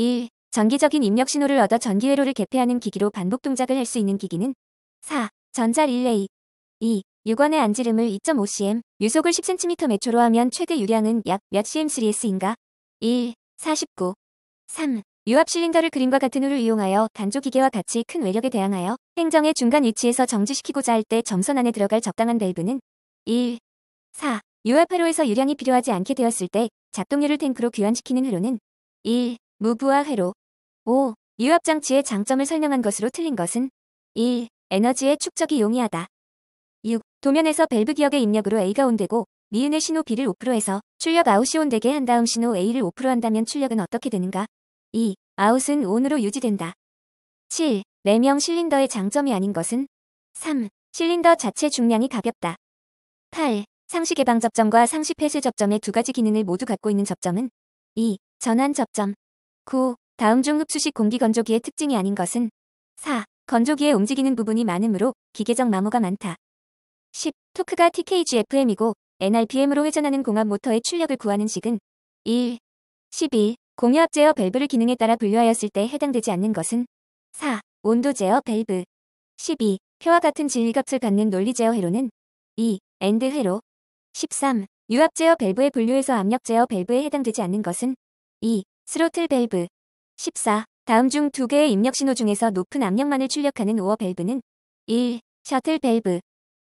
1. 전기적인 입력 신호를 얻어 전기 회로를 개폐하는 기기로 반복 동작을 할 수 있는 기기는 4. 전자 릴레이 2. 유관의 안지름을 2.5cm, 유속을 10cm 매초로 하면 최대 유량은 약 몇 cm3s인가? 1. 49. 3. 유압 실린더를 그림과 같은 홀을 이용하여 단조 기계와 같이 큰 외력에 대항하여 행정의 중간 위치에서 정지시키고자 할 때 점선 안에 들어갈 적당한 밸브는 1. 4. 유압 회로에서 유량이 필요하지 않게 되었을 때 작동률을 탱크로 귀환시키는 회로는 1. 무브와 회로 5. 유압장치의 장점을 설명한 것으로 틀린 것은 1. 에너지의 축적이 용이하다. 6. 도면에서 밸브 기역의 입력으로 A가 온되고 미은의 신호 B를 5%에서 출력 아웃이 온되게 한 다음 신호 A를 5% 한다면 출력은 어떻게 되는가? 2. 아웃은 온으로 유지된다. 7. 4명 실린더의 장점이 아닌 것은 3. 실린더 자체 중량이 가볍다. 8. 상시 개방 접점과 상시 폐쇄 접점의 두 가지 기능을 모두 갖고 있는 접점은 2. 전환 접점 9. 다음 중 흡수식 공기 건조기의 특징이 아닌 것은 4. 건조기의 움직이는 부분이 많으므로 기계적 마모가 많다. 10. 토크가 TKGFM이고 NRPM으로 회전하는 공압 모터의 출력을 구하는 식은 1. 12. 공유압 제어 밸브를 기능에 따라 분류하였을 때 해당되지 않는 것은 4. 온도 제어 밸브 12. 표와 같은 진리값을 갖는 논리 제어 회로는 2. 엔드 회로 13. 유압 제어 밸브의 분류에서 압력 제어 밸브에 해당되지 않는 것은 2. 스로틀 밸브 14. 다음 중 두 개의 입력 신호 중에서 높은 압력만을 출력하는 오어 밸브는 1. 셔틀 밸브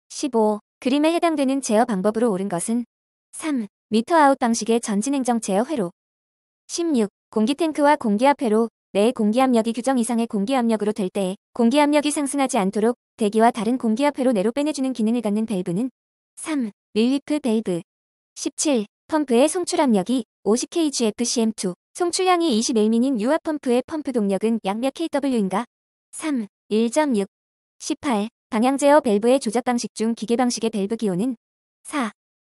15. 그림에 해당되는 제어 방법으로 옳은 것은 3. 미터 아웃 방식의 전진행정 제어 회로 16. 공기 탱크와 공기압 회로 내의 공기압력이 규정 이상의 공기압력으로 될 때에 공기압력이 상승하지 않도록 대기와 다른 공기압 회로 내로 빼내주는 기능을 갖는 밸브는 3. 밀리프 밸브 17. 펌프의 송출압력이 50kgfcm2 송출량이 21mm인 유압펌프의 펌프 동력은 양몇 kW인가? 3, 1.6, 18, 방향 제어 밸브의 조작 방식 중 기계 방식의 밸브 기호는 4,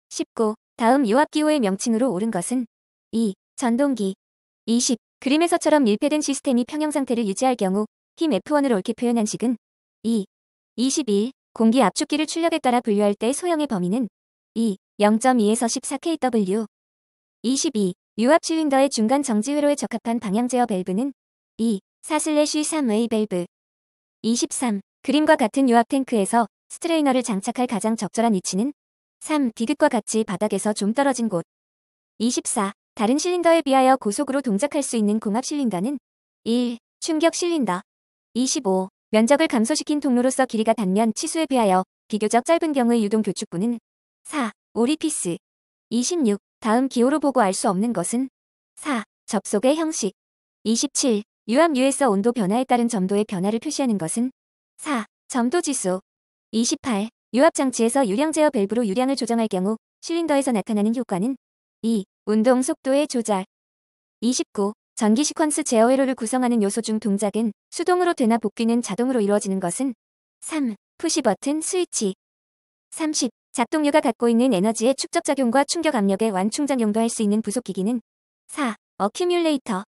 19, 다음 유압 기호의 명칭으로 오른 것은 2, 전동기 20, 그림에서처럼 밀폐된 시스템이 평형 상태를 유지할 경우 힘 f 1을로 옳게 표현한 식은 2, 21, 공기 압축기를 출력에 따라 분류할 때 소형의 범위는 2, 0.2에서 14kW 22, 유압 실린더의 중간 정지 회로에 적합한 방향 제어 밸브는 2. 4-3의 밸브 23. 그림과 같은 유압 탱크에서 스트레이너를 장착할 가장 적절한 위치는 3. 디귿과 같이 바닥에서 좀 떨어진 곳 24. 다른 실린더에 비하여 고속으로 동작할 수 있는 공압 실린더는 1. 충격 실린더 25. 면적을 감소시킨 통로로서 길이가 단면 치수에 비하여 비교적 짧은 경우의 유동 교축부는 4. 오리피스 26. 다음 기호로 보고 알 수 없는 것은 4. 접속의 형식 27. 유압유에서 온도 변화에 따른 점도의 변화를 표시하는 것은 4. 점도 지수 28. 유압장치에서 유량 제어 밸브로 유량을 조정할 경우 실린더에서 나타나는 효과는 2. 운동 속도의 조절 29. 전기 시퀀스 제어 회로를 구성하는 요소 중 동작은 수동으로 되나 복귀는 자동으로 이루어지는 것은 3. 푸시 버튼 스위치 30. 작동류가 갖고 있는 에너지의 축적작용과 충격압력의 완충작용도 할 수 있는 부속기기는 4. 어큐뮬레이터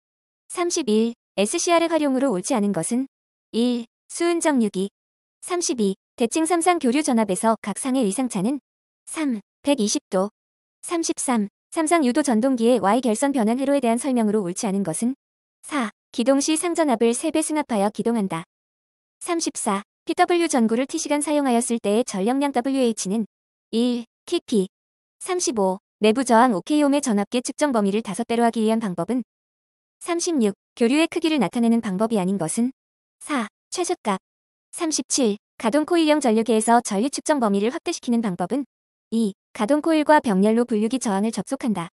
31. SCR의 활용으로 옳지 않은 것은 1. 수은정유기 32. 대칭 삼상 교류 전압에서 각상의 위상차는 3. 120도 33. 삼상 유도 전동기의 Y 결선 변환 회로에 대한 설명으로 옳지 않은 것은 4. 기동 시 상전압을 3배 승합하여 기동한다. 34. PW 전구를 T시간 사용하였을 때의 전력량 WH는 1. TP 35. 내부 저항 오케이홈의 전압계 측정 범위를 5배로 하기 위한 방법은 36. 교류의 크기를 나타내는 방법이 아닌 것은 4. 최소값 37. 가동 코일형 전류계에서 전류 측정 범위를 확대시키는 방법은 2. 가동 코일과 병렬로 분류기 저항을 접속한다.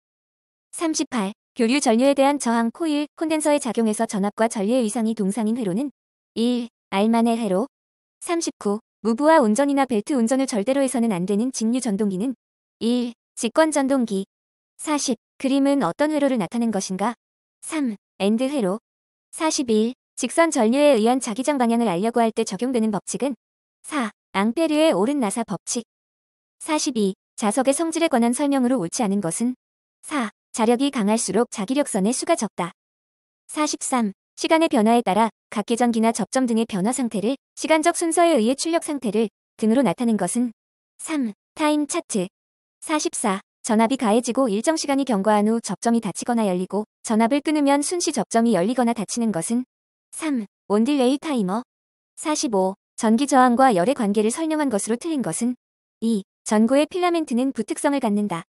38. 교류 전류에 대한 저항 코일 콘덴서의 작용에서 전압과 전류의 위상이 동상인 회로는 1. 알만의 회로 39. 무브와 운전이나 벨트 운전을 절대로 해서는 안 되는 직류 전동기는 1. 직권 전동기 40. 그림은 어떤 회로를 나타낸 것인가? 3. 엔드 회로 41. 직선 전류에 의한 자기장 방향을 알려고 할 때 적용되는 법칙은 4. 앙페르의 오른 나사 법칙 42. 자석의 성질에 관한 설명으로 옳지 않은 것은 4. 자력이 강할수록 자기력선의 수가 적다. 43. 시간의 변화에 따라 각계전기나 접점 등의 변화 상태를 시간적 순서에 의해 출력 상태를 등으로 나타낸 것은 3. 타임 차트 44. 전압이 가해지고 일정 시간이 경과한 후 접점이 닫히거나 열리고 전압을 끊으면 순시 접점이 열리거나 닫히는 것은 3. 온딜레이 타이머 45. 전기 저항과 열의 관계를 설명한 것으로 틀린 것은 2. 전구의 필라멘트는 부특성을 갖는다.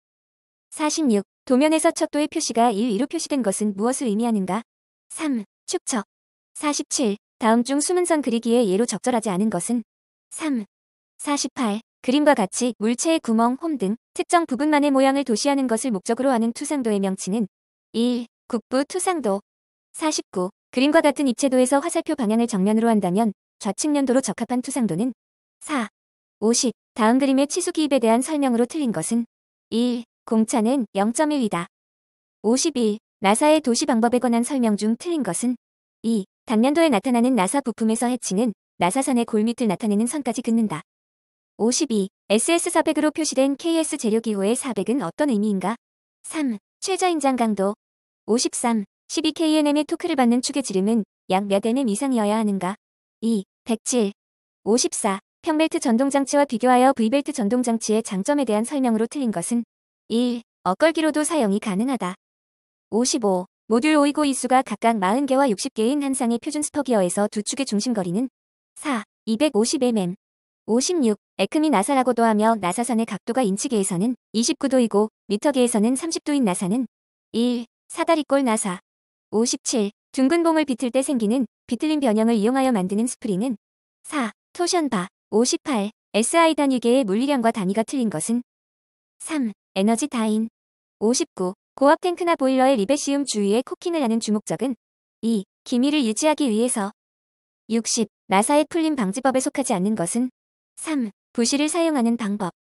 46. 도면에서 척도의 표시가 1위로 표시된 것은 무엇을 의미하는가? 3. 축척. 47. 다음 중 수문선 그리기에 예로 적절하지 않은 것은 3. 48. 그림과 같이 물체의 구멍, 홈 등 특정 부분만의 모양을 도시하는 것을 목적으로 하는 투상도의 명칭은 1. 국부 투상도 49. 그림과 같은 입체도에서 화살표 방향을 정면으로 한다면 좌측면도로 적합한 투상도는 4. 50. 다음 그림의 치수 기입에 대한 설명으로 틀린 것은 1. 공차는 0.1이다. 51. 나사의 도시 방법에 관한 설명 중 틀린 것은 2. 단면도에 나타나는 나사 부품에서 해칭은 나사산의 골밑을 나타내는 선까지 긋는다. 52. SS400으로 표시된 KS 재료기호의 400은 어떤 의미인가? 3. 최저인장 강도 53. 12KNM의 토크를 받는 축의 지름은 약몇 nm 이상이어야 하는가? 2. 107. 54. 평벨트 전동장치와 비교하여 V벨트 전동장치의 장점에 대한 설명으로 틀린 것은 1. 어걸기로도 사용이 가능하다. 55. 모듈 오이고 이수가 각각 40개와 60개인 한 쌍의 표준 스퍼기어에서 두 축의 중심거리는 4. 250mm. 56. 에크미 나사라고도 하며 나사선의 각도가 인치계에서는 29도이고 미터계에서는 30도인 나사는 1. 사다리꼴 나사. 57. 둥근 봉을 비틀 때 생기는 비틀린 변형을 이용하여 만드는 스프링은 4. 토션바. 58. SI 단위계의 물리량과 단위가 틀린 것은 3. 에너지 다인. 59. 고압 탱크나 보일러의 리베시움 주위에 코킹을 하는 주목적은 2. 기밀을 유지하기 위해서 60. 나사의 풀림 방지법에 속하지 않는 것은 3. 부실을 사용하는 방법